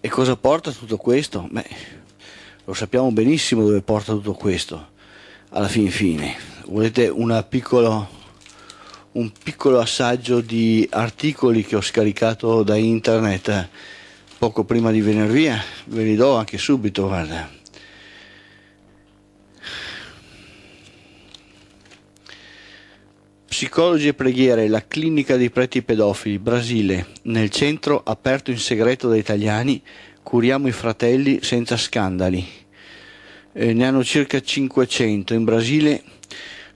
E cosa porta tutto questo? Beh, lo sappiamo benissimo dove porta tutto questo, alla fin fine. Volete piccolo, un piccolo assaggio di articoli che ho scaricato da internet poco prima di venire via? Ve li do anche subito, guarda. Psicologi e preghiere, la clinica dei preti pedofili, Brasile, nel centro aperto in segreto da italiani, curiamo i fratelli senza scandali. Eh, ne hanno circa 500. In Brasile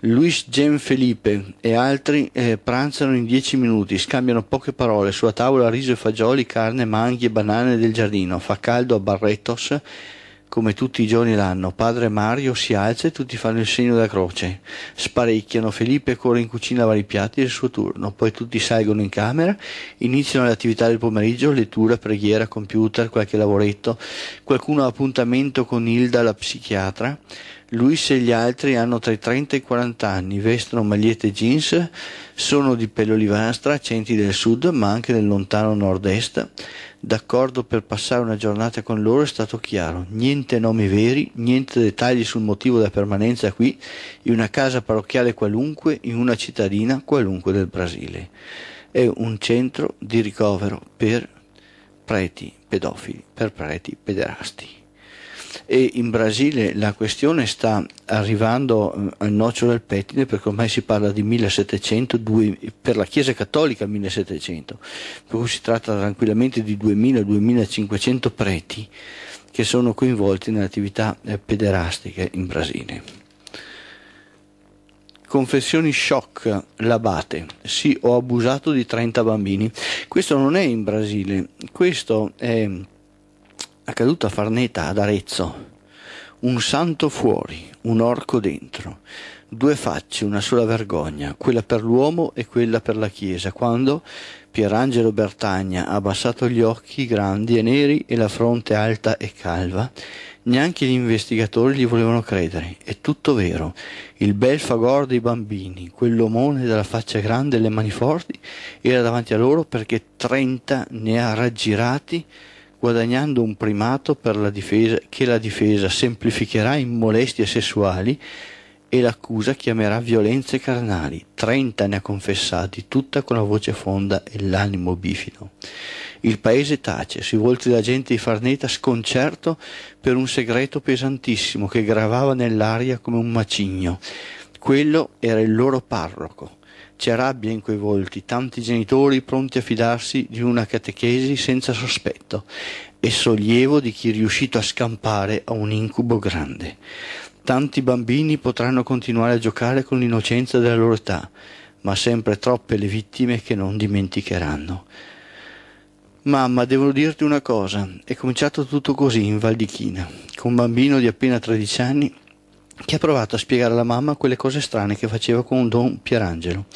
Luis Genfelipe e altri eh, pranzano in 10 minuti, scambiano poche parole, sulla tavola riso e fagioli, carne, manghi e banane del giardino, fa caldo a Barretos, come tutti i giorni l'anno, padre Mario si alza e tutti fanno il segno della croce. Sparecchiano, Felipe corre in cucina a vari piatti del suo turno, poi tutti salgono in camera, iniziano le attività del pomeriggio, lettura, preghiera, computer, qualche lavoretto, qualcuno ha appuntamento con Hilda, la psichiatra, Luis e gli altri hanno tra i 30 e i 40 anni, vestono magliette jeans, sono di pelle olivastra, accenti del sud ma anche del lontano nord-est. D'accordo per passare una giornata con loro è stato chiaro, niente nomi veri, niente dettagli sul motivo della permanenza qui, in una casa parrocchiale qualunque, in una cittadina qualunque del Brasile. È un centro di ricovero per preti pedofili, per preti pederasti e in Brasile la questione sta arrivando eh, al nocciolo del pettine perché ormai si parla di 1700, due, per la Chiesa Cattolica 1700, per cui si tratta tranquillamente di 2000-2500 preti che sono coinvolti nelle attività eh, pederastiche in Brasile. Confessioni shock, l'abate. Sì, ho abusato di 30 bambini. Questo non è in Brasile, questo è accaduto a Farneta ad Arezzo. Un santo fuori, un orco dentro. Due facce, una sola vergogna, quella per l'uomo e quella per la Chiesa, quando Pierangelo Bertagna ha abbassato gli occhi grandi e neri e la fronte alta e calva, neanche gli investigatori gli volevano credere. È tutto vero. Il bel fagor dei bambini, quell'omone dalla faccia grande e le mani forti, era davanti a loro perché trenta ne ha raggirati guadagnando un primato la difesa, che la difesa semplificherà in molestie sessuali e l'accusa chiamerà violenze carnali. Trenta ne ha confessati, tutta con la voce fonda e l'animo bifido. Il paese tace, sui volti della gente di Farneta sconcerto per un segreto pesantissimo che gravava nell'aria come un macigno. Quello era il loro parroco, c'è rabbia in quei volti, tanti genitori pronti a fidarsi di una catechesi senza sospetto e sollievo di chi è riuscito a scampare a un incubo grande. Tanti bambini potranno continuare a giocare con l'innocenza della loro età, ma sempre troppe le vittime che non dimenticheranno. Mamma, devo dirti una cosa. È cominciato tutto così in Val di China, con un bambino di appena 13 anni che ha provato a spiegare alla mamma quelle cose strane che faceva con Don Pierangelo,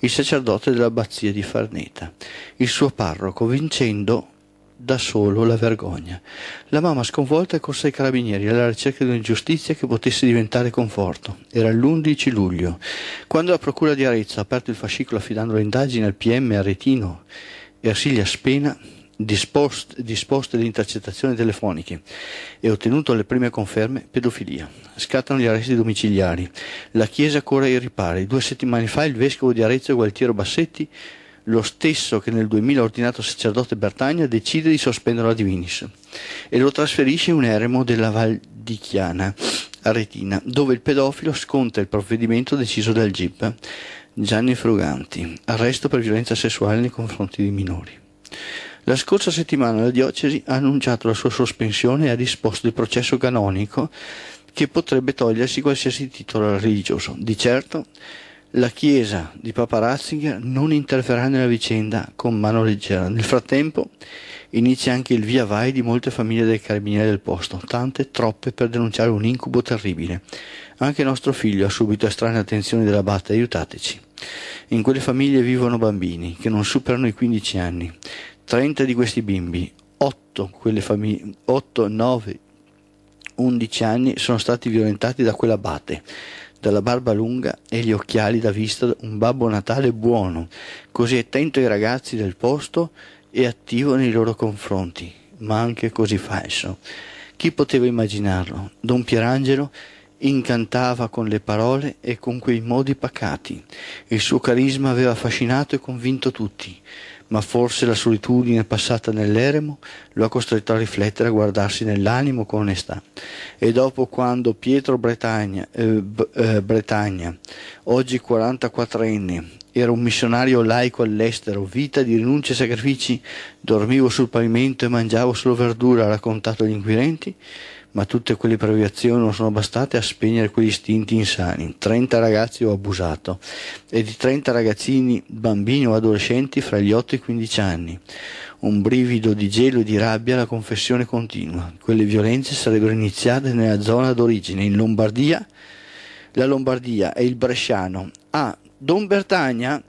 il sacerdote dell'abbazia di Farneta, il suo parroco, vincendo da solo la vergogna. La mamma sconvolta è corse ai carabinieri alla ricerca di un'ingiustizia che potesse diventare conforto. Era l'11 luglio, quando la procura di Arezzo ha aperto il fascicolo affidando le indagini al PM Aretino e a Silvia Spena, dispost, disposte le intercettazioni telefoniche e ottenuto le prime conferme, pedofilia. Scattano gli arresti domiciliari. La Chiesa corre ai ripari. Due settimane fa il vescovo di Arezzo Gualtiero Bassetti lo stesso che nel 2000 ha ordinato sacerdote Bertagna, decide di sospendere la Divinis e lo trasferisce in un eremo della Val di Chiana, Aretina, dove il pedofilo sconta il provvedimento deciso dal GIP. Gianni Fruganti, arresto per violenza sessuale nei confronti di minori. La scorsa settimana la diocesi ha annunciato la sua sospensione e ha disposto il processo canonico che potrebbe togliersi qualsiasi titolo religioso. Di certo, la Chiesa di Papa Ratzinger non interferirà nella vicenda con mano leggera. Nel frattempo inizia anche il via vai di molte famiglie dei carabinieri del posto, tante, troppe per denunciare un incubo terribile. Anche nostro figlio ha subito estranee attenzioni dell'abate, aiutateci. In quelle famiglie vivono bambini che non superano i 15 anni. 30 di questi bimbi, 8, quelle famiglie, 8 9, 11 anni sono stati violentati da quell'abate, dalla barba lunga e gli occhiali da vista un Babbo Natale buono, così attento ai ragazzi del posto e attivo nei loro confronti, ma anche così falso. Chi poteva immaginarlo? Don Pierangelo incantava con le parole e con quei modi pacati. Il suo carisma aveva affascinato e convinto tutti, ma forse la solitudine passata nell'eremo lo ha costretto a riflettere, a guardarsi nell'animo con onestà. E dopo quando Pietro Bretagna, eh, eh, Bretagna oggi 44enne, era un missionario laico all'estero, vita di rinunce e sacrifici, dormivo sul pavimento e mangiavo solo verdura, ha raccontato agli inquirenti, ma tutte quelle previazioni non sono bastate a spegnere quegli istinti insani. 30 ragazzi ho abusato e di 30 ragazzini, bambini o adolescenti fra gli 8 e i 15 anni. Un brivido di gelo e di rabbia la confessione continua. Quelle violenze sarebbero iniziate nella zona d'origine, in Lombardia, la Lombardia e il Bresciano. Ah, Don Bertagna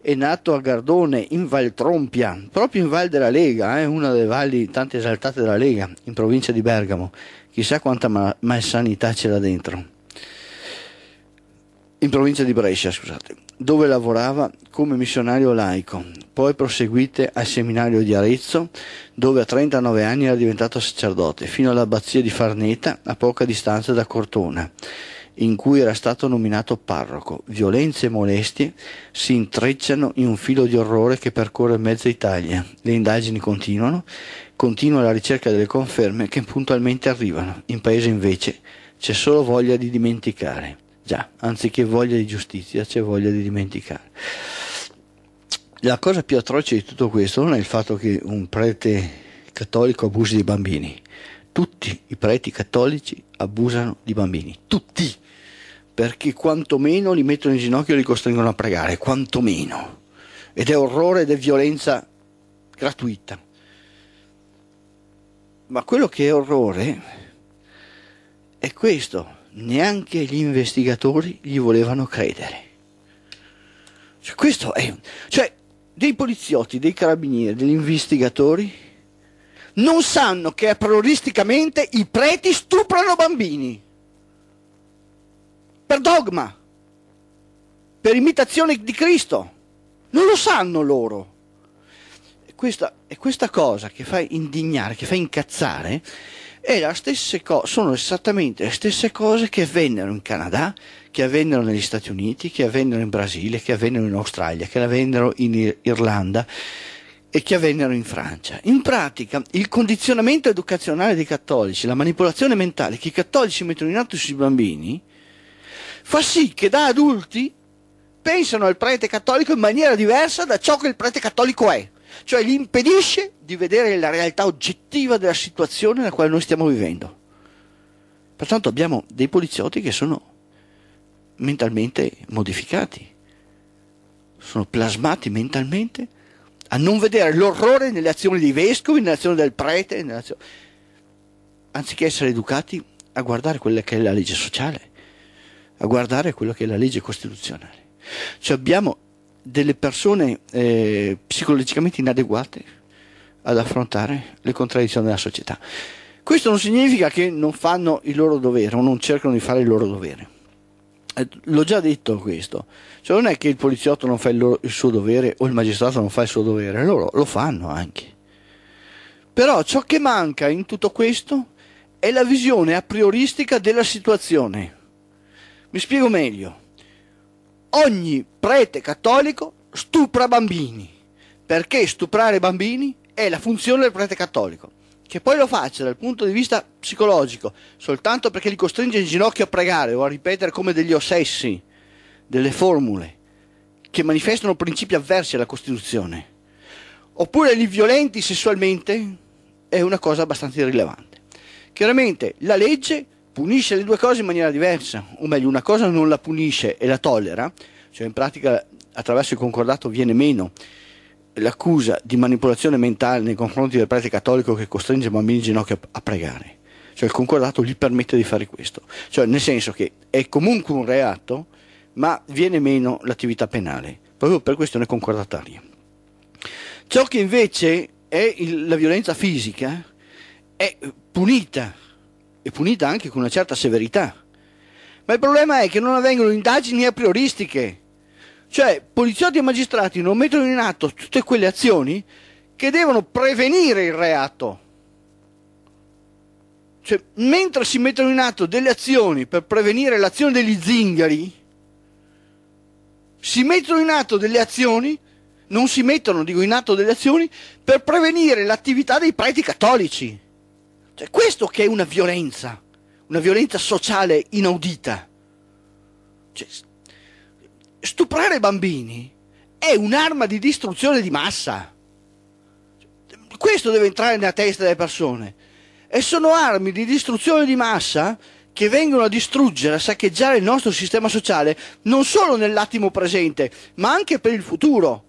è nato a Gardone in Val Trompia, proprio in Val della Lega, eh, una delle valli tante esaltate della Lega, in provincia di Bergamo, chissà quanta mal- malsanità c'era dentro. In provincia di Brescia, scusate, dove lavorava come missionario laico, poi proseguite al seminario di Arezzo, dove a 39 anni era diventato sacerdote, fino all'abbazia di Farneta, a poca distanza da Cortona in cui era stato nominato parroco. Violenze e molestie si intrecciano in un filo di orrore che percorre mezza Italia. Le indagini continuano, continua la ricerca delle conferme che puntualmente arrivano. In paese invece c'è solo voglia di dimenticare. Già, anziché voglia di giustizia c'è voglia di dimenticare. La cosa più atroce di tutto questo non è il fatto che un prete cattolico abusi di bambini. Tutti i preti cattolici abusano di bambini. Tutti! perché quantomeno li mettono in ginocchio e li costringono a pregare, quantomeno. Ed è orrore ed è violenza gratuita. Ma quello che è orrore è questo, neanche gli investigatori gli volevano credere. Cioè, questo è... Cioè, dei poliziotti, dei carabinieri, degli investigatori non sanno che aprioristicamente i preti stuprano bambini per dogma, per imitazione di Cristo. Non lo sanno loro. E questa, e questa cosa che fa indignare, che fa incazzare, Co- sono esattamente le stesse cose che avvennero in Canada, che avvennero negli Stati Uniti, che avvennero in Brasile, che avvennero in Australia, che avvennero in Ir- Irlanda e che avvennero in Francia. In pratica, il condizionamento educazionale dei cattolici, la manipolazione mentale che i cattolici mettono in atto sui bambini, fa sì che da adulti pensano al prete cattolico in maniera diversa da ciò che il prete cattolico è, cioè gli impedisce di vedere la realtà oggettiva della situazione nella quale noi stiamo vivendo. Pertanto abbiamo dei poliziotti che sono mentalmente modificati, sono plasmati mentalmente a non vedere l'orrore nelle azioni dei vescovi, nelle azioni del prete, nell'azione... anziché essere educati a guardare quella che è la legge sociale a guardare quello che è la legge costituzionale. Cioè abbiamo delle persone eh, psicologicamente inadeguate ad affrontare le contraddizioni della società. Questo non significa che non fanno il loro dovere o non cercano di fare il loro dovere. Eh, l'ho già detto questo, cioè non è che il poliziotto non fa il, loro, il suo dovere o il magistrato non fa il suo dovere, loro lo fanno anche. Però ciò che manca in tutto questo è la visione a prioristica della situazione mi spiego meglio. Ogni prete cattolico stupra bambini, perché stuprare bambini è la funzione del prete cattolico. Che poi lo faccia dal punto di vista psicologico, soltanto perché li costringe in ginocchio a pregare o a ripetere come degli ossessi delle formule che manifestano principi avversi alla Costituzione, oppure li violenti sessualmente, è una cosa abbastanza irrilevante. Chiaramente la legge punisce le due cose in maniera diversa, o meglio, una cosa non la punisce e la tollera, cioè in pratica attraverso il concordato viene meno l'accusa di manipolazione mentale nei confronti del prete cattolico che costringe i bambini in ginocchio a pregare. Cioè il concordato gli permette di fare questo. Cioè nel senso che è comunque un reato, ma viene meno l'attività penale, proprio per questione concordataria. Ciò che invece è il, la violenza fisica è punita e punita anche con una certa severità. Ma il problema è che non avvengono indagini a prioristiche. Cioè, poliziotti e magistrati non mettono in atto tutte quelle azioni che devono prevenire il reato. Cioè, mentre si mettono in atto delle azioni per prevenire l'azione degli zingari, si mettono in atto delle azioni, non si mettono, dico, in atto delle azioni per prevenire l'attività dei preti cattolici. Cioè, questo che è una violenza, una violenza sociale inaudita. Cioè, stuprare bambini è un'arma di distruzione di massa. Questo deve entrare nella testa delle persone. E sono armi di distruzione di massa che vengono a distruggere, a saccheggiare il nostro sistema sociale, non solo nell'attimo presente, ma anche per il futuro.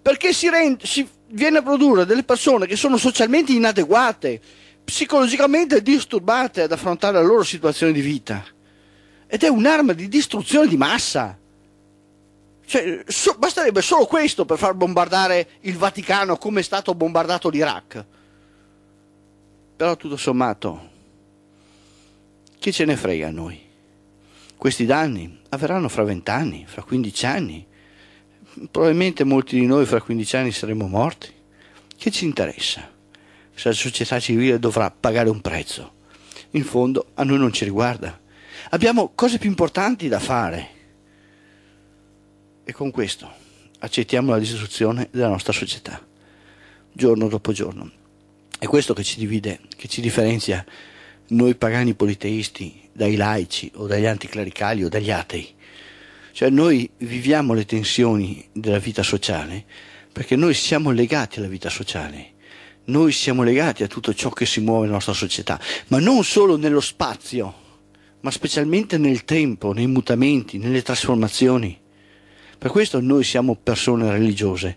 Perché si, rend- si viene a produrre delle persone che sono socialmente inadeguate, psicologicamente disturbate ad affrontare la loro situazione di vita. Ed è un'arma di distruzione di massa. Cioè, so, basterebbe solo questo per far bombardare il Vaticano come è stato bombardato l'Iraq. Però tutto sommato, chi ce ne frega a noi? Questi danni avverranno fra vent'anni, fra 15 anni. Probabilmente molti di noi fra 15 anni saremo morti. Che ci interessa? se la società civile dovrà pagare un prezzo. In fondo a noi non ci riguarda. Abbiamo cose più importanti da fare. E con questo accettiamo la distruzione della nostra società, giorno dopo giorno. È questo che ci divide, che ci differenzia noi pagani politeisti dai laici o dagli anticlericali o dagli atei. Cioè noi viviamo le tensioni della vita sociale perché noi siamo legati alla vita sociale noi siamo legati a tutto ciò che si muove nella nostra società, ma non solo nello spazio, ma specialmente nel tempo, nei mutamenti, nelle trasformazioni. Per questo noi siamo persone religiose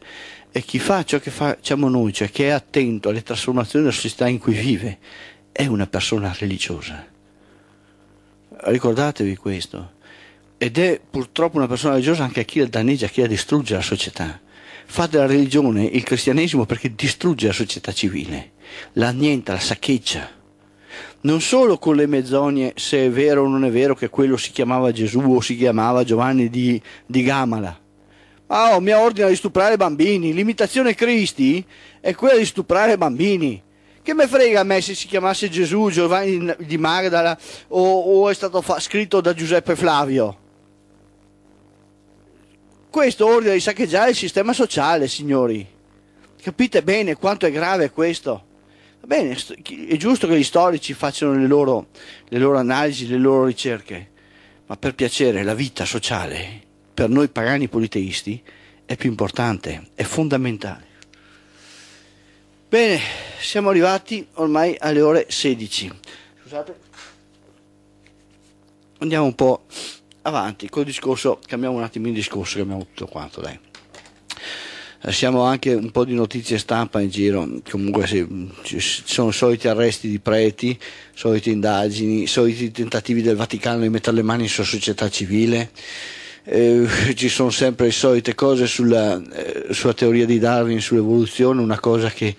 e chi fa ciò che facciamo noi, cioè che è attento alle trasformazioni della società in cui vive, è una persona religiosa. Ricordatevi questo. Ed è purtroppo una persona religiosa anche a chi la danneggia, a chi la distrugge la società fa della religione il cristianesimo perché distrugge la società civile, la niente, la saccheggia. Non solo con le mezzogne se è vero o non è vero che quello si chiamava Gesù o si chiamava Giovanni di, di Gamala. Ah, oh, mia ordina di stuprare bambini. L'imitazione Cristi è quella di stuprare bambini. Che me frega a me se si chiamasse Gesù, Giovanni di Magdala o, o è stato fa- scritto da Giuseppe Flavio? Questo ordina di saccheggiare il sistema sociale, signori. Capite bene quanto è grave questo? Va bene, è giusto che gli storici facciano le loro, le loro analisi, le loro ricerche, ma per piacere la vita sociale, per noi pagani politeisti, è più importante, è fondamentale. Bene, siamo arrivati ormai alle ore 16. Scusate. Andiamo un po' avanti col discorso, cambiamo un attimo il discorso, cambiamo tutto quanto, dai. Eh, siamo anche un po' di notizie stampa in giro, comunque se, ci sono soliti arresti di preti, solite indagini, soliti tentativi del Vaticano di mettere le mani sulla società civile, eh, ci sono sempre le solite cose sulla, eh, sulla teoria di Darwin, sull'evoluzione, una cosa che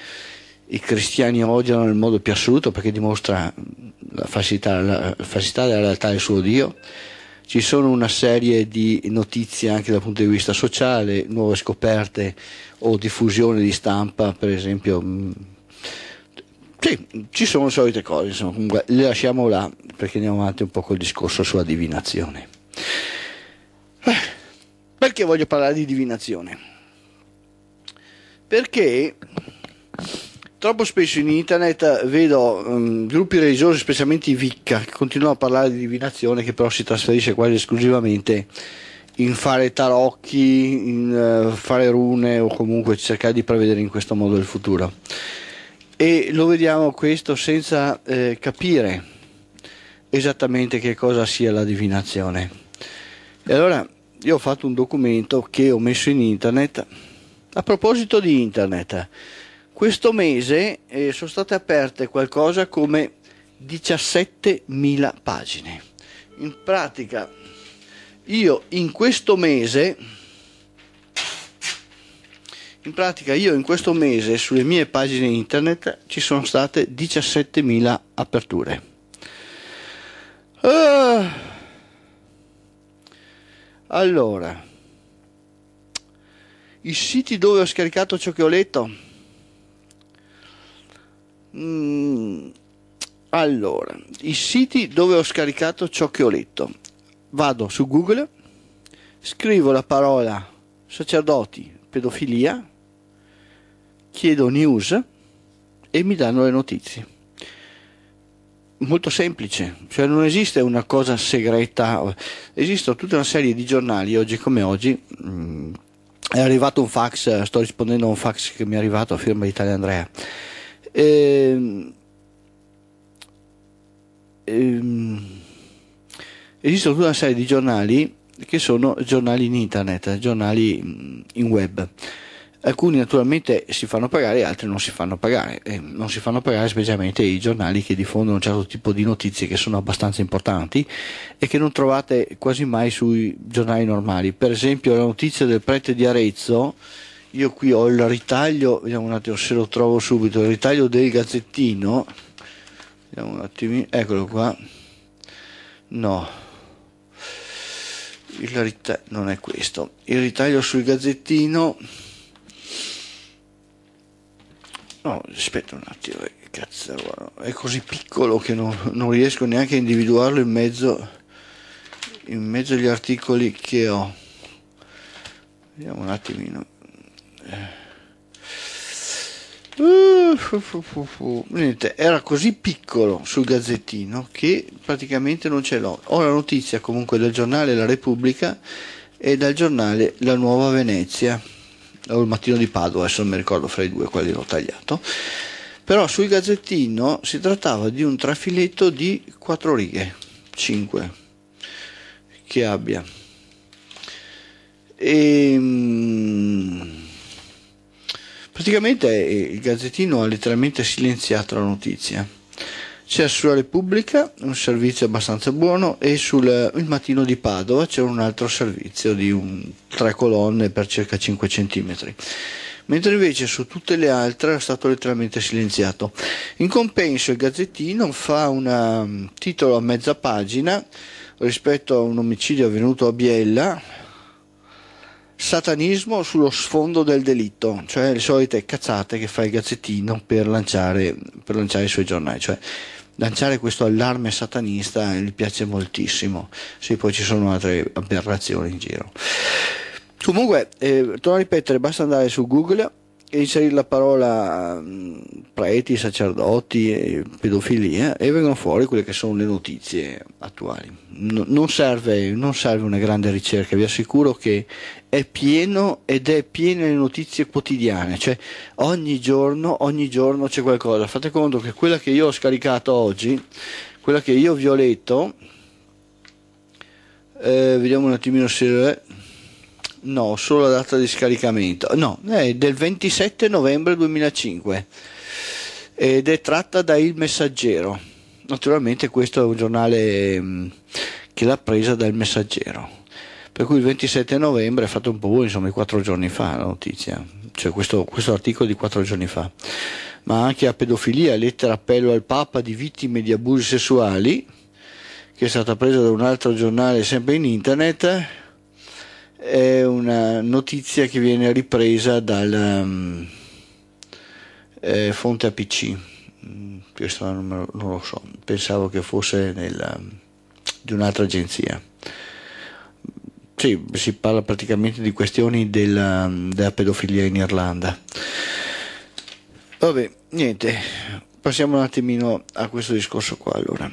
i cristiani odiano nel modo più assoluto perché dimostra la falsità, la falsità della realtà del suo Dio. Ci sono una serie di notizie anche dal punto di vista sociale, nuove scoperte o diffusione di stampa, per esempio. Mm, sì, ci sono solite cose, insomma, comunque le lasciamo là perché andiamo avanti un po' col discorso sulla divinazione. Eh, perché voglio parlare di divinazione? Perché Troppo spesso in internet vedo um, gruppi religiosi, specialmente i Vicca, che continuano a parlare di divinazione, che però si trasferisce quasi esclusivamente in fare tarocchi, in uh, fare rune o comunque cercare di prevedere in questo modo il futuro. E lo vediamo questo senza eh, capire esattamente che cosa sia la divinazione. E allora io ho fatto un documento che ho messo in internet a proposito di internet questo mese eh, sono state aperte qualcosa come 17.000 pagine. In pratica io in questo mese in pratica io in questo mese sulle mie pagine internet ci sono state 17.000 aperture. Uh, allora, i siti dove ho scaricato ciò che ho letto Mm, allora, i siti dove ho scaricato ciò che ho letto. Vado su Google, scrivo la parola sacerdoti, pedofilia, chiedo news e mi danno le notizie. Molto semplice, cioè non esiste una cosa segreta, esistono tutta una serie di giornali oggi come oggi. Mm, è arrivato un fax, sto rispondendo a un fax che mi è arrivato a firma di Italia Andrea Ehm, ehm, esiste tutta una serie di giornali che sono giornali in internet, giornali mm, in web. Alcuni naturalmente si fanno pagare, altri non si fanno pagare. E eh, non si fanno pagare specialmente i giornali che diffondono un certo tipo di notizie che sono abbastanza importanti e che non trovate quasi mai sui giornali normali. Per esempio la notizia del prete di Arezzo, io qui ho il ritaglio, vediamo un attimo se lo trovo subito, il ritaglio del gazzettino, vediamo un attimo, eccolo qua, no, il ritaglio non è questo, il ritaglio sul gazzettino, no, aspetta un attimo, eh, cazzo, è così piccolo che non, non riesco neanche a individuarlo in mezzo, in mezzo agli articoli che ho, vediamo un attimino eh. Uh, fu, fu, fu, Niente, era così piccolo sul gazzettino che praticamente non ce l'ho. Ho la notizia comunque dal giornale La Repubblica e dal giornale La Nuova Venezia, o il mattino di Padova, adesso non mi ricordo fra i due quali l'ho tagliato. Però sul gazzettino si trattava di un trafiletto di quattro righe, 5 che abbia. E, ehm, Praticamente eh, il Gazzettino ha letteralmente silenziato la notizia. C'è sulla Repubblica un servizio abbastanza buono e sul eh, Mattino di Padova c'è un altro servizio di un, tre colonne per circa 5 cm. Mentre invece su tutte le altre è stato letteralmente silenziato. In compenso il Gazzettino fa un ehm, titolo a mezza pagina rispetto a un omicidio avvenuto a Biella satanismo sullo sfondo del delitto, cioè le solite cazzate che fa il gazzettino per lanciare, per lanciare i suoi giornali. Cioè, lanciare questo allarme satanista gli piace moltissimo. Sì, poi ci sono altre aberrazioni in giro. Comunque, eh, torno a ripetere, basta andare su Google e inseri la parola mm, preti, sacerdoti, pedofilia e vengono fuori quelle che sono le notizie attuali. non, serve, non serve una grande ricerca, vi assicuro che è pieno ed è pieno di notizie quotidiane, cioè ogni giorno, ogni giorno c'è qualcosa. Fate conto che quella che io ho scaricato oggi, quella che io vi ho letto, eh, vediamo un attimino se... No, solo la data di scaricamento. No, è del 27 novembre 2005 ed è tratta da Il Messaggero. Naturalmente questo è un giornale mm, che l'ha presa dal Messaggero. Per cui il 27 novembre, è fatto un po' voi, insomma, quattro giorni fa la notizia, cioè questo, questo articolo di quattro giorni fa, ma anche a pedofilia, lettera appello al Papa di vittime di abusi sessuali, che è stata presa da un altro giornale sempre in internet, è una notizia che viene ripresa dalla um, ehm, eh, fonte APC. Mm, questo non, non, lo so, pensavo che fosse nella, di un'altra agenzia. Sì, si parla praticamente di questioni della, della pedofilia in Irlanda. Vabbè, niente, passiamo un attimino a questo discorso qua allora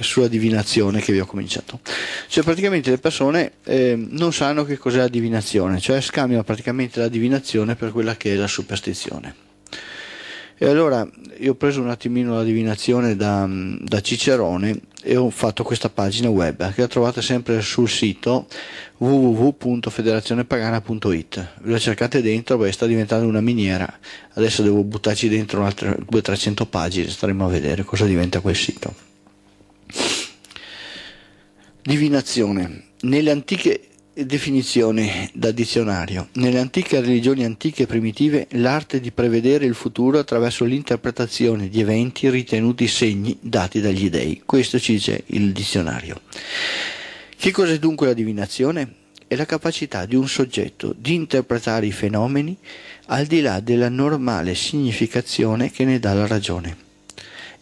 sulla divinazione che vi ho cominciato. Cioè praticamente le persone eh, non sanno che cos'è la divinazione, cioè scambiano praticamente la divinazione per quella che è la superstizione. E allora io ho preso un attimino la divinazione da, da Cicerone e ho fatto questa pagina web che la trovate sempre sul sito www.federazionepagana.it la cercate dentro, beh sta diventando una miniera adesso devo buttarci dentro altre 200-300 pagine staremo a vedere cosa diventa quel sito Divinazione. Nelle antiche definizioni da dizionario, nelle antiche religioni antiche e primitive, l'arte di prevedere il futuro attraverso l'interpretazione di eventi ritenuti segni dati dagli dei. Questo ci dice il dizionario. Che cos'è dunque la divinazione? È la capacità di un soggetto di interpretare i fenomeni al di là della normale significazione che ne dà la ragione.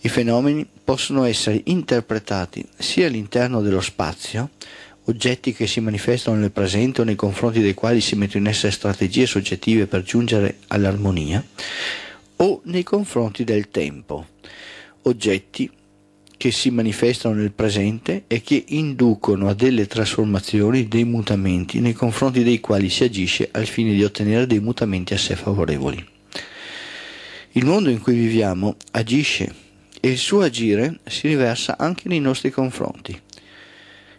I fenomeni possono essere interpretati sia all'interno dello spazio, oggetti che si manifestano nel presente o nei confronti dei quali si mettono in essere strategie soggettive per giungere all'armonia, o nei confronti del tempo, oggetti che si manifestano nel presente e che inducono a delle trasformazioni, dei mutamenti nei confronti dei quali si agisce al fine di ottenere dei mutamenti a sé favorevoli. Il mondo in cui viviamo agisce e il suo agire si riversa anche nei nostri confronti.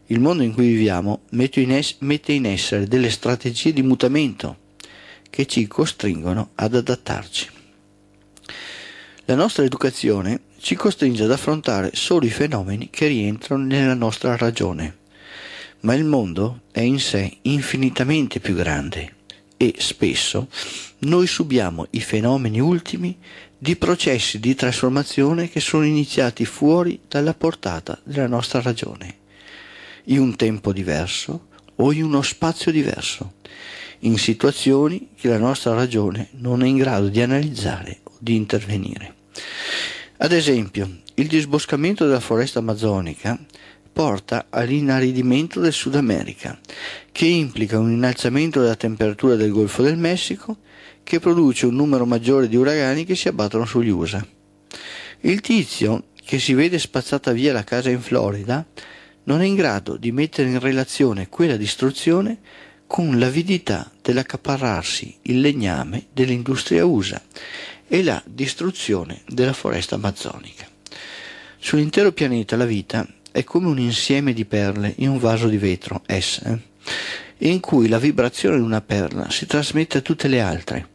Il mondo in cui viviamo mette in, essere delle strategie di mutamento che ci costringono ad adattarci. La nostra educazione ci costringe ad affrontare solo i fenomeni che rientrano nella nostra ragione, ma il mondo è in sé infinitamente più grande e spesso noi subiamo i fenomeni ultimi di processi di trasformazione che sono iniziati fuori dalla portata della nostra ragione, in un tempo diverso o in uno spazio diverso, in situazioni che la nostra ragione non è in grado di analizzare o di intervenire. Ad esempio, il disboscamento della foresta amazzonica porta all'inaridimento del Sud America, che implica un innalzamento della temperatura del Golfo del Messico che produce un numero maggiore di uragani che si abbattono sugli USA. Il tizio che si vede spazzata via la casa in Florida non è in grado di mettere in relazione quella distruzione con l'avidità dell'accaparrarsi il legname dell'industria USA e la distruzione della foresta amazzonica. Sull'intero pianeta la vita è come un insieme di perle in un vaso di vetro, S, eh? in cui la vibrazione di una perla si trasmette a tutte le altre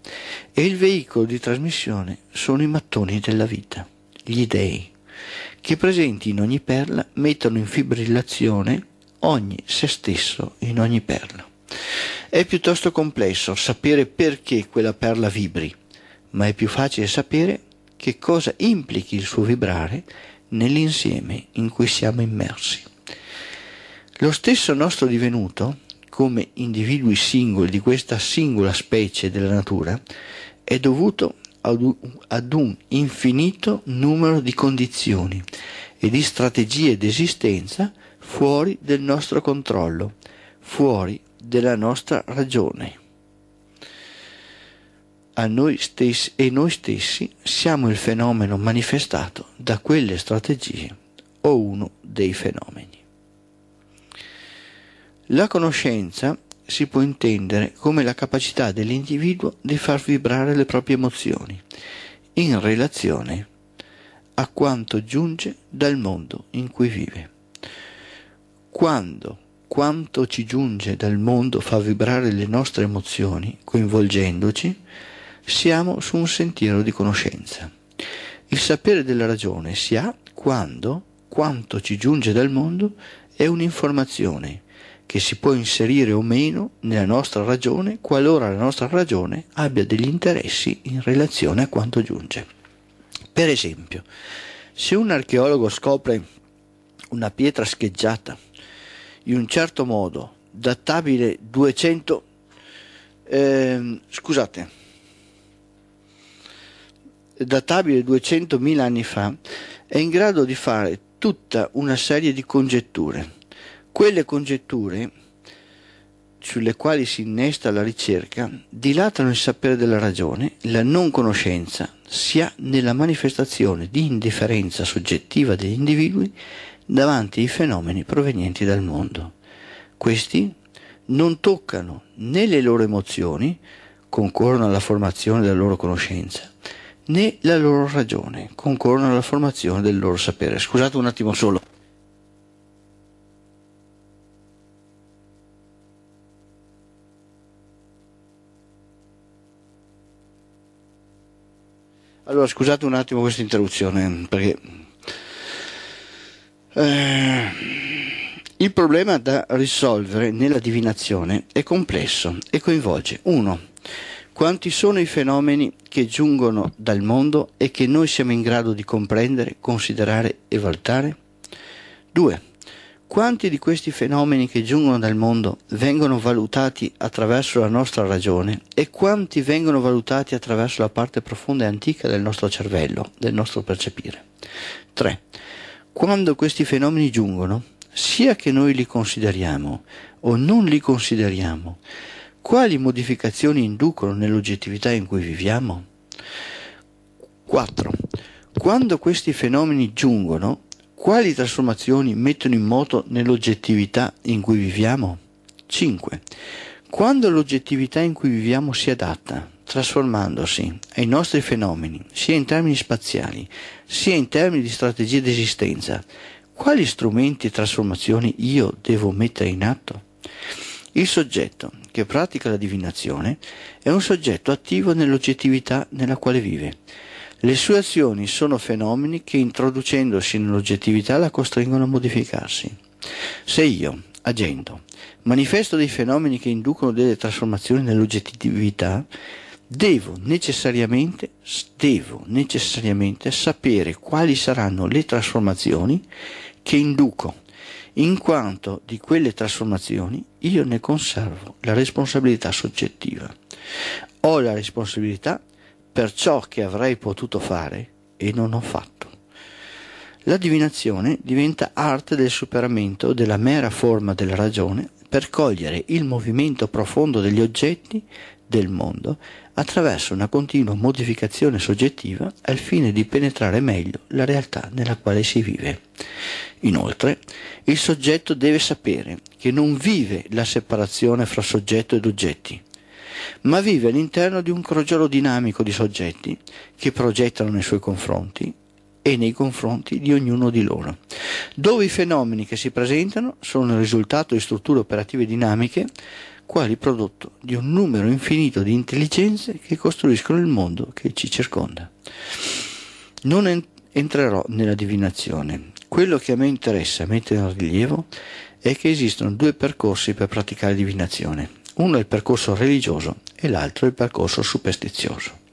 e il veicolo di trasmissione sono i mattoni della vita, gli dei, che presenti in ogni perla mettono in fibrillazione ogni se stesso in ogni perla. È piuttosto complesso sapere perché quella perla vibri, ma è più facile sapere che cosa implichi il suo vibrare nell'insieme in cui siamo immersi. Lo stesso nostro divenuto come individui singoli di questa singola specie della natura è dovuto ad un infinito numero di condizioni e di strategie d'esistenza fuori del nostro controllo, fuori della nostra ragione. A noi stessi e noi stessi siamo il fenomeno manifestato da quelle strategie o uno dei fenomeni. La conoscenza si può intendere come la capacità dell'individuo di far vibrare le proprie emozioni in relazione a quanto giunge dal mondo in cui vive. Quando quanto ci giunge dal mondo fa vibrare le nostre emozioni, coinvolgendoci, siamo su un sentiero di conoscenza. Il sapere della ragione si ha quando quanto ci giunge dal mondo è un'informazione che si può inserire o meno nella nostra ragione qualora la nostra ragione abbia degli interessi in relazione a quanto giunge. Per esempio, se un archeologo scopre una pietra scheggiata in un certo modo, databile 200... Eh, scusate, databile 200.000 anni fa, è in grado di fare tutta una serie di congetture quelle congetture sulle quali si innesta la ricerca dilatano il sapere della ragione, la non conoscenza sia nella manifestazione di indifferenza soggettiva degli individui davanti ai fenomeni provenienti dal mondo. Questi non toccano né le loro emozioni, concorrono alla formazione della loro conoscenza, né la loro ragione, concorrono alla formazione del loro sapere. Scusate un attimo solo. Allora, scusate un attimo questa interruzione, perché... Eh, il problema da risolvere nella divinazione è complesso e coinvolge 1. Quanti sono i fenomeni che giungono dal mondo e che noi siamo in grado di comprendere, considerare e valutare? 2. Quanti di questi fenomeni che giungono dal mondo vengono valutati attraverso la nostra ragione e quanti vengono valutati attraverso la parte profonda e antica del nostro cervello, del nostro percepire? 3. Quando questi fenomeni giungono, sia che noi li consideriamo o non li consideriamo, quali modificazioni inducono nell'oggettività in cui viviamo? 4. Quando questi fenomeni giungono, quali trasformazioni mettono in moto nell'oggettività in cui viviamo? 5. Quando l'oggettività in cui viviamo si adatta, trasformandosi ai nostri fenomeni, sia in termini spaziali, sia in termini di strategie di esistenza, quali strumenti e trasformazioni io devo mettere in atto? Il soggetto che pratica la divinazione è un soggetto attivo nell'oggettività nella quale vive le sue azioni sono fenomeni che introducendosi nell'oggettività la costringono a modificarsi. Se io, agendo, manifesto dei fenomeni che inducono delle trasformazioni nell'oggettività, devo necessariamente, devo necessariamente sapere quali saranno le trasformazioni che induco, in quanto di quelle trasformazioni io ne conservo la responsabilità soggettiva. Ho la responsabilità per ciò che avrei potuto fare e non ho fatto. La divinazione diventa arte del superamento della mera forma della ragione per cogliere il movimento profondo degli oggetti del mondo attraverso una continua modificazione soggettiva al fine di penetrare meglio la realtà nella quale si vive. Inoltre, il soggetto deve sapere che non vive la separazione fra soggetto ed oggetti, ma vive all'interno di un crogiolo dinamico di soggetti che progettano nei suoi confronti e nei confronti di ognuno di loro, dove i fenomeni che si presentano sono il risultato di strutture operative dinamiche quali prodotto di un numero infinito di intelligenze che costruiscono il mondo che ci circonda. Non entrerò nella divinazione. Quello che a me interessa mettere in rilievo è che esistono due percorsi per praticare divinazione. Uno è il percorso religioso e l'altro è il percorso superstizioso.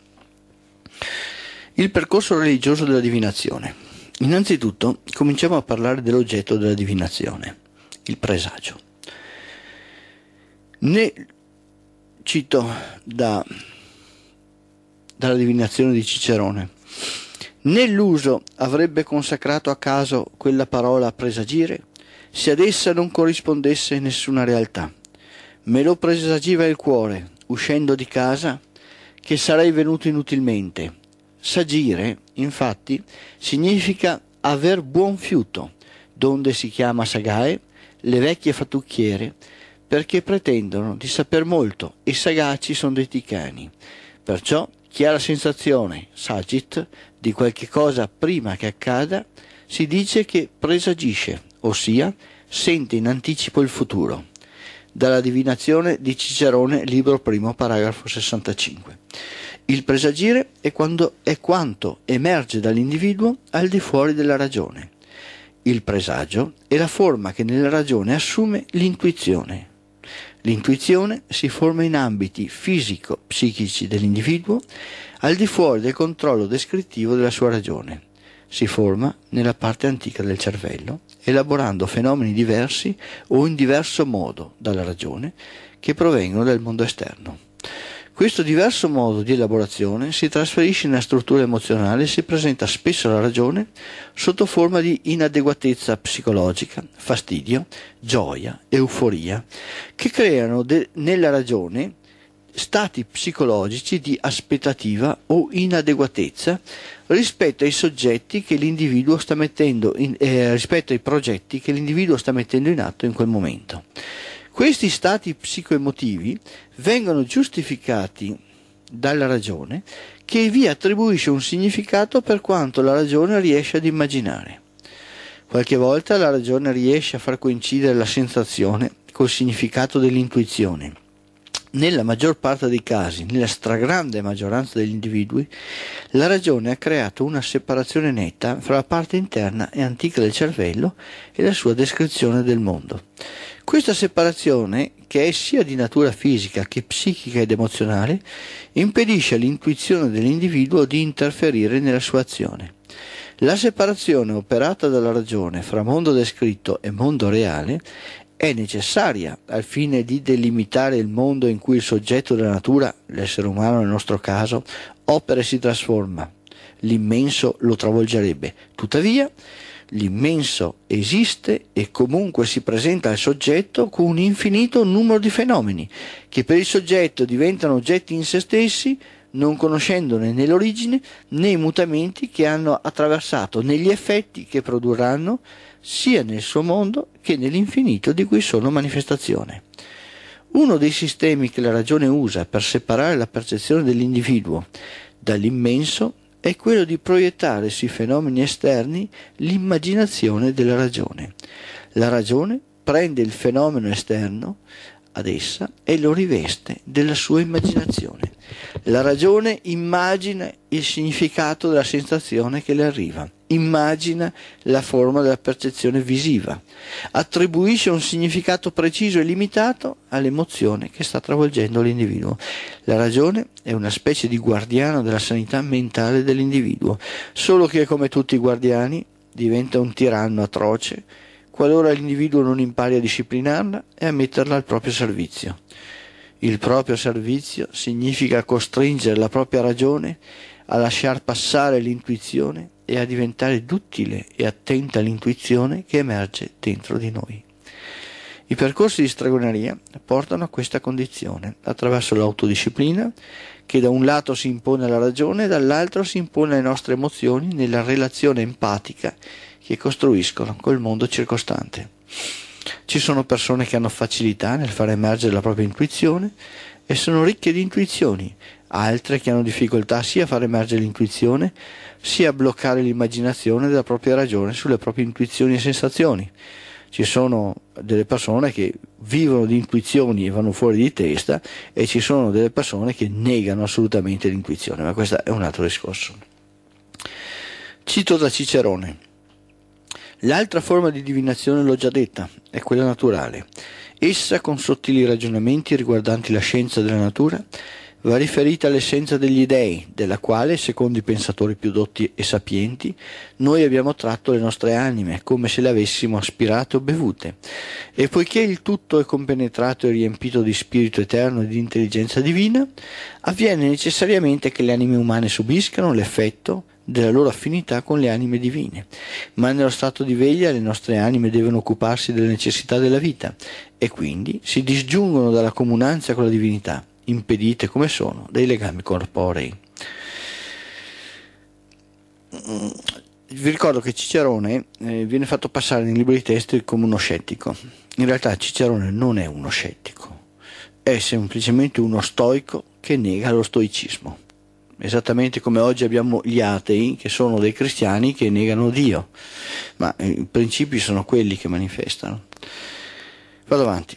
Il percorso religioso della divinazione. Innanzitutto cominciamo a parlare dell'oggetto della divinazione, il presagio. Ne cito da, dalla divinazione di Cicerone. Né l'uso avrebbe consacrato a caso quella parola a presagire se ad essa non corrispondesse nessuna realtà Me lo presagiva il cuore, uscendo di casa, che sarei venuto inutilmente. S'agire, infatti, significa aver buon fiuto, donde si chiama sagae le vecchie fattucchiere, perché pretendono di saper molto e sagaci sono dei ticani. Perciò chi ha la sensazione, sagit, di qualche cosa prima che accada, si dice che presagisce, ossia sente in anticipo il futuro dalla divinazione di Cicerone, libro primo, paragrafo 65. Il presagire è, quando, è quanto emerge dall'individuo al di fuori della ragione. Il presagio è la forma che nella ragione assume l'intuizione. L'intuizione si forma in ambiti fisico-psichici dell'individuo al di fuori del controllo descrittivo della sua ragione si forma nella parte antica del cervello, elaborando fenomeni diversi o in diverso modo dalla ragione che provengono dal mondo esterno. Questo diverso modo di elaborazione si trasferisce nella struttura emozionale e si presenta spesso alla ragione sotto forma di inadeguatezza psicologica, fastidio, gioia, euforia, che creano de- nella ragione stati psicologici di aspettativa o inadeguatezza rispetto ai soggetti che l'individuo sta mettendo in, eh, rispetto ai progetti che l'individuo sta mettendo in atto in quel momento. Questi stati psicoemotivi vengono giustificati dalla ragione che vi attribuisce un significato per quanto la ragione riesce ad immaginare. Qualche volta la ragione riesce a far coincidere la sensazione col significato dell'intuizione nella maggior parte dei casi, nella stragrande maggioranza degli individui, la ragione ha creato una separazione netta fra la parte interna e antica del cervello e la sua descrizione del mondo. Questa separazione, che è sia di natura fisica che psichica ed emozionale, impedisce all'intuizione dell'individuo di interferire nella sua azione. La separazione operata dalla ragione fra mondo descritto e mondo reale è necessaria al fine di delimitare il mondo in cui il soggetto della natura, l'essere umano nel nostro caso, opera e si trasforma. L'immenso lo travolgerebbe. Tuttavia, l'immenso esiste e comunque si presenta al soggetto con un infinito numero di fenomeni, che per il soggetto diventano oggetti in se stessi, non conoscendone né l'origine né i mutamenti che hanno attraversato né gli effetti che produrranno sia nel suo mondo che nell'infinito di cui sono manifestazione. Uno dei sistemi che la ragione usa per separare la percezione dell'individuo dall'immenso è quello di proiettare sui fenomeni esterni l'immaginazione della ragione. La ragione prende il fenomeno esterno ad essa e lo riveste della sua immaginazione. La ragione immagina il significato della sensazione che le arriva, immagina la forma della percezione visiva, attribuisce un significato preciso e limitato all'emozione che sta travolgendo l'individuo. La ragione è una specie di guardiano della sanità mentale dell'individuo, solo che come tutti i guardiani diventa un tiranno atroce qualora l'individuo non impari a disciplinarla e a metterla al proprio servizio. Il proprio servizio significa costringere la propria ragione a lasciar passare l'intuizione e a diventare duttile e attenta all'intuizione che emerge dentro di noi. I percorsi di stregoneria portano a questa condizione attraverso l'autodisciplina che da un lato si impone alla ragione e dall'altro si impone alle nostre emozioni nella relazione empatica che costruiscono col mondo circostante. Ci sono persone che hanno facilità nel far emergere la propria intuizione e sono ricche di intuizioni, altre che hanno difficoltà sia a far emergere l'intuizione, sia a bloccare l'immaginazione della propria ragione sulle proprie intuizioni e sensazioni. Ci sono delle persone che vivono di intuizioni e vanno fuori di testa e ci sono delle persone che negano assolutamente l'intuizione, ma questo è un altro discorso. Cito da Cicerone. L'altra forma di divinazione l'ho già detta, è quella naturale. Essa, con sottili ragionamenti riguardanti la scienza della natura, va riferita all'essenza degli dèi, della quale, secondo i pensatori più dotti e sapienti, noi abbiamo tratto le nostre anime, come se le avessimo aspirate o bevute. E poiché il tutto è compenetrato e riempito di spirito eterno e di intelligenza divina, avviene necessariamente che le anime umane subiscano l'effetto della loro affinità con le anime divine. Ma nello stato di veglia le nostre anime devono occuparsi delle necessità della vita e quindi si disgiungono dalla comunanza con la divinità, impedite come sono dai legami corporei. Vi ricordo che Cicerone eh, viene fatto passare nei libri di testo come uno scettico. In realtà Cicerone non è uno scettico, è semplicemente uno stoico che nega lo stoicismo esattamente come oggi abbiamo gli atei che sono dei cristiani che negano Dio, ma eh, i principi sono quelli che manifestano. Vado avanti.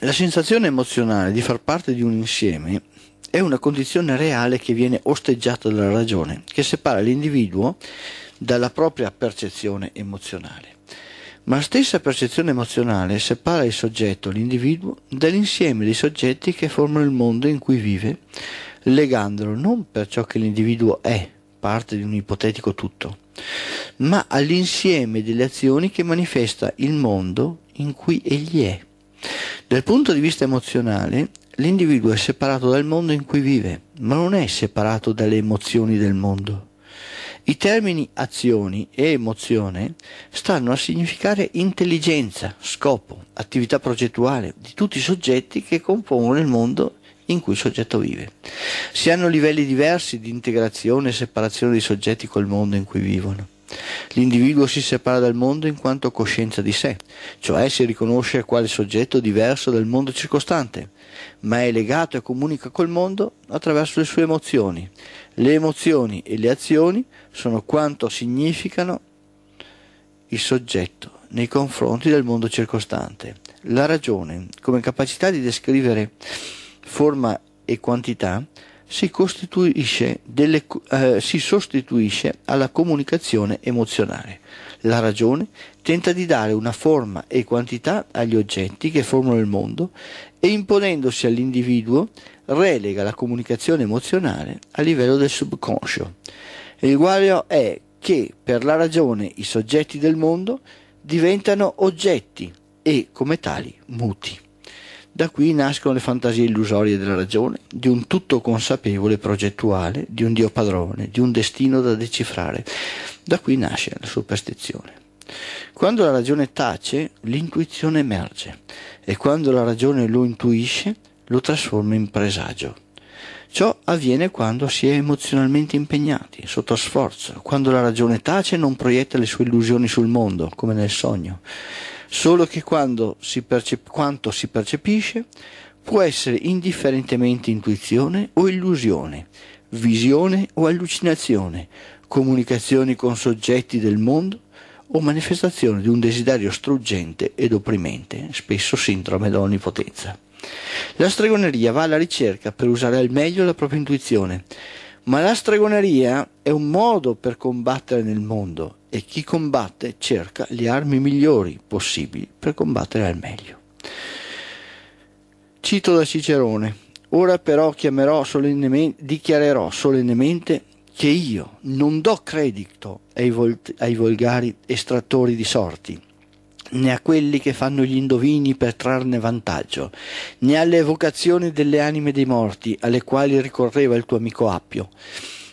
La sensazione emozionale di far parte di un insieme è una condizione reale che viene osteggiata dalla ragione, che separa l'individuo dalla propria percezione emozionale. Ma la stessa percezione emozionale separa il soggetto, l'individuo, dall'insieme dei soggetti che formano il mondo in cui vive legandolo non per ciò che l'individuo è, parte di un ipotetico tutto, ma all'insieme delle azioni che manifesta il mondo in cui egli è. Dal punto di vista emozionale, l'individuo è separato dal mondo in cui vive, ma non è separato dalle emozioni del mondo. I termini azioni e emozione stanno a significare intelligenza, scopo, attività progettuale di tutti i soggetti che compongono il mondo in in cui il soggetto vive. Si hanno livelli diversi di integrazione e separazione dei soggetti col mondo in cui vivono. L'individuo si separa dal mondo in quanto coscienza di sé, cioè si riconosce quale soggetto diverso dal mondo circostante, ma è legato e comunica col mondo attraverso le sue emozioni. Le emozioni e le azioni sono quanto significano il soggetto nei confronti del mondo circostante. La ragione, come capacità di descrivere forma e quantità si, delle, eh, si sostituisce alla comunicazione emozionale. La ragione tenta di dare una forma e quantità agli oggetti che formano il mondo e imponendosi all'individuo relega la comunicazione emozionale a livello del subconscio. Il guaio è che per la ragione i soggetti del mondo diventano oggetti e come tali muti. Da qui nascono le fantasie illusorie della ragione, di un tutto consapevole progettuale, di un Dio padrone, di un destino da decifrare. Da qui nasce la superstizione. Quando la ragione tace, l'intuizione emerge e quando la ragione lo intuisce, lo trasforma in presagio. Ciò avviene quando si è emozionalmente impegnati, sotto sforzo, quando la ragione tace e non proietta le sue illusioni sul mondo, come nel sogno solo che quando si percep- quanto si percepisce può essere indifferentemente intuizione o illusione, visione o allucinazione, comunicazioni con soggetti del mondo o manifestazione di un desiderio struggente ed opprimente, spesso sindrome dell'onnipotenza. La stregoneria va alla ricerca per usare al meglio la propria intuizione, ma la stregoneria è un modo per combattere nel mondo e chi combatte cerca le armi migliori possibili per combattere al meglio. Cito da Cicerone, ora però solennemente, dichiarerò solennemente che io non do credito ai, vol- ai volgari estrattori di sorti, né a quelli che fanno gli indovini per trarne vantaggio, né alle evocazioni delle anime dei morti alle quali ricorreva il tuo amico Appio.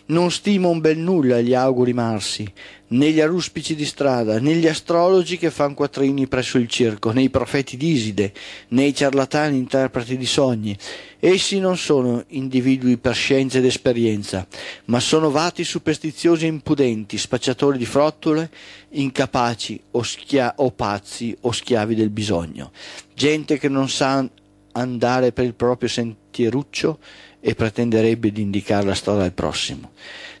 Non stimo un bel nulla gli auguri marsi, né gli aruspici di strada, né gli astrologi che fan quattrini presso il circo, né i profeti d'Iside, né i ciarlatani interpreti di sogni. Essi non sono individui per scienza ed esperienza, ma sono vati superstiziosi e impudenti, spacciatori di frottole, incapaci o, schia- o pazzi o schiavi del bisogno. Gente che non sa andare per il proprio sentieruccio e pretenderebbe di indicare la strada al prossimo,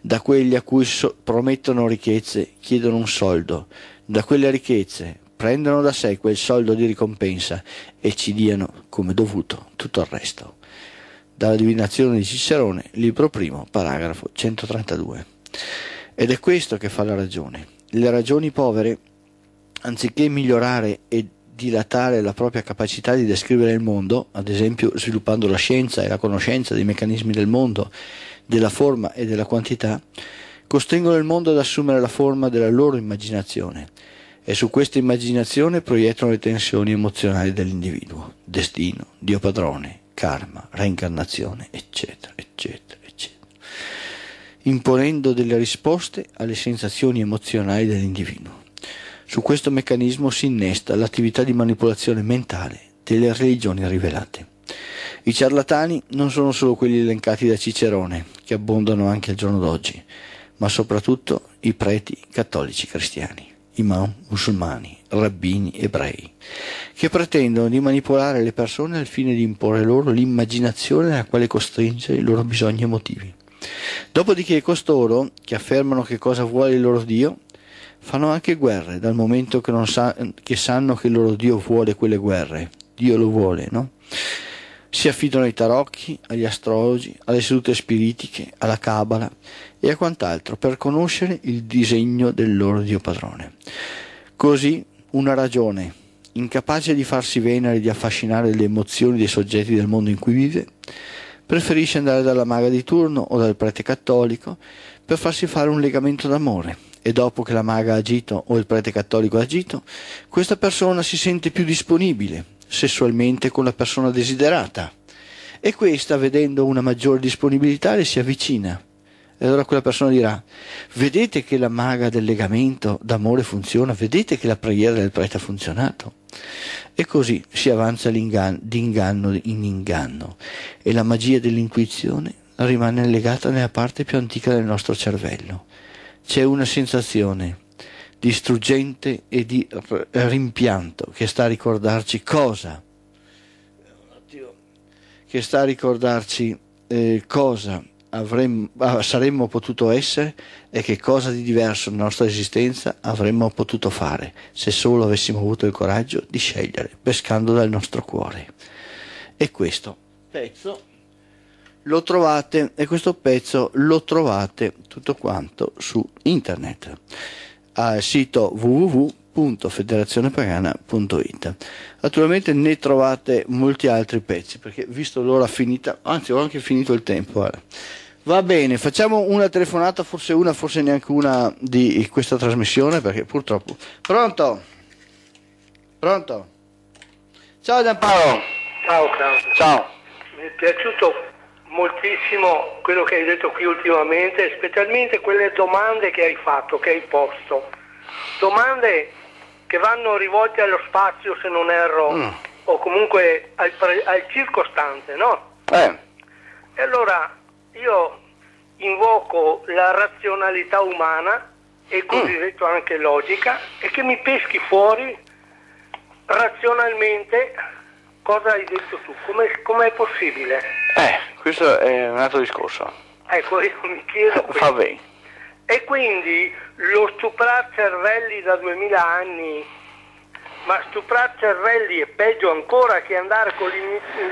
da quelli a cui so- promettono ricchezze chiedono un soldo, da quelle ricchezze prendono da sé quel soldo di ricompensa e ci diano come dovuto tutto il resto. Dalla divinazione di Cicerone, libro primo, paragrafo 132. Ed è questo che fa la ragione. Le ragioni povere, anziché migliorare ed dilatare la propria capacità di descrivere il mondo, ad esempio sviluppando la scienza e la conoscenza dei meccanismi del mondo, della forma e della quantità, costringono il mondo ad assumere la forma della loro immaginazione e su questa immaginazione proiettano le tensioni emozionali dell'individuo, destino, Dio padrone, karma, reincarnazione, eccetera, eccetera, eccetera, imponendo delle risposte alle sensazioni emozionali dell'individuo. Su questo meccanismo si innesta l'attività di manipolazione mentale delle religioni rivelate. I ciarlatani non sono solo quelli elencati da Cicerone, che abbondano anche al giorno d'oggi, ma soprattutto i preti cattolici cristiani, imam musulmani, rabbini ebrei, che pretendono di manipolare le persone al fine di imporre loro l'immaginazione alla quale costringere i loro bisogni emotivi. Dopodiché costoro, che affermano che cosa vuole il loro Dio, fanno anche guerre dal momento che, sa, che sanno che il loro Dio vuole quelle guerre. Dio lo vuole, no? Si affidano ai tarocchi, agli astrologi, alle sedute spiritiche, alla cabala e a quant'altro per conoscere il disegno del loro Dio padrone. Così una ragione, incapace di farsi venere e di affascinare le emozioni dei soggetti del mondo in cui vive, preferisce andare dalla maga di turno o dal prete cattolico per farsi fare un legamento d'amore e dopo che la maga ha agito o il prete cattolico ha agito, questa persona si sente più disponibile sessualmente con la persona desiderata e questa, vedendo una maggiore disponibilità, le si avvicina. E allora quella persona dirà, vedete che la maga del legamento d'amore funziona, vedete che la preghiera del prete ha funzionato. E così si avanza di inganno in inganno e la magia dell'intuizione rimane legata nella parte più antica del nostro cervello c'è una sensazione distruggente e di rimpianto che sta a ricordarci cosa? Che sta a ricordarci eh, cosa avremmo, saremmo potuto essere e che cosa di diverso nella nostra esistenza avremmo potuto fare se solo avessimo avuto il coraggio di scegliere, pescando dal nostro cuore. E questo pezzo lo trovate e questo pezzo lo trovate tutto quanto su internet al sito www.federazionepagana.it naturalmente ne trovate molti altri pezzi perché visto l'ora finita anzi ho anche finito il tempo eh. Va bene, facciamo una telefonata, forse una, forse neanche una di questa trasmissione, perché purtroppo... Pronto? Pronto? Ciao Giampaolo! Ciao Claudio! Ciao! Mi è piaciuto moltissimo quello che hai detto qui ultimamente, specialmente quelle domande che hai fatto, che hai posto. Domande che vanno rivolte allo spazio, se non erro, mm. o comunque al, al circostante, no? Eh. E allora io invoco la razionalità umana e così mm. anche logica e che mi peschi fuori razionalmente cosa hai detto tu? Come è possibile? Eh, questo è un altro discorso. Ecco, io mi chiedo... Questo. Va bene. E quindi lo stuprare cervelli da 2000 anni, ma stuprare cervelli è peggio ancora che andare con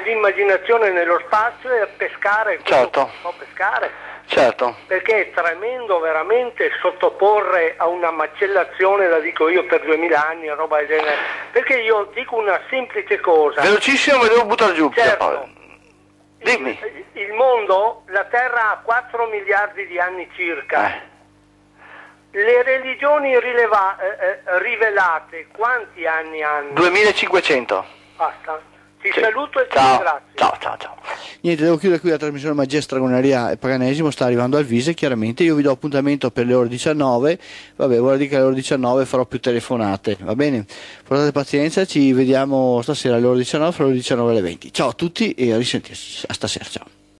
l'immaginazione nello spazio e pescare certo. si può pescare. Certo. Perché è tremendo veramente sottoporre a una macellazione, la dico io, per duemila anni, roba del genere. Perché io dico una semplice cosa. Velocissimo, mi devo buttare giù. Certo, Dimmi. Il, il, mondo, la Terra ha 4 miliardi di anni circa. Eh. Le religioni rileva, eh, eh rivelate quanti anni hanno? 2500. Basta. Ti sì. saluto e ti ciao. ringrazio. Ciao, ciao, ciao. Niente, devo chiudere qui la trasmissione Magia Goneria e Paganesimo, sta arrivando al Vise, chiaramente. Io vi do appuntamento per le ore 19, vabbè, vuol dire che alle ore 19 farò più telefonate, va bene? Portate pazienza, ci vediamo stasera alle ore 19, fra le ore 19 e le 20. Ciao a tutti e a risentirci, a stasera, ciao.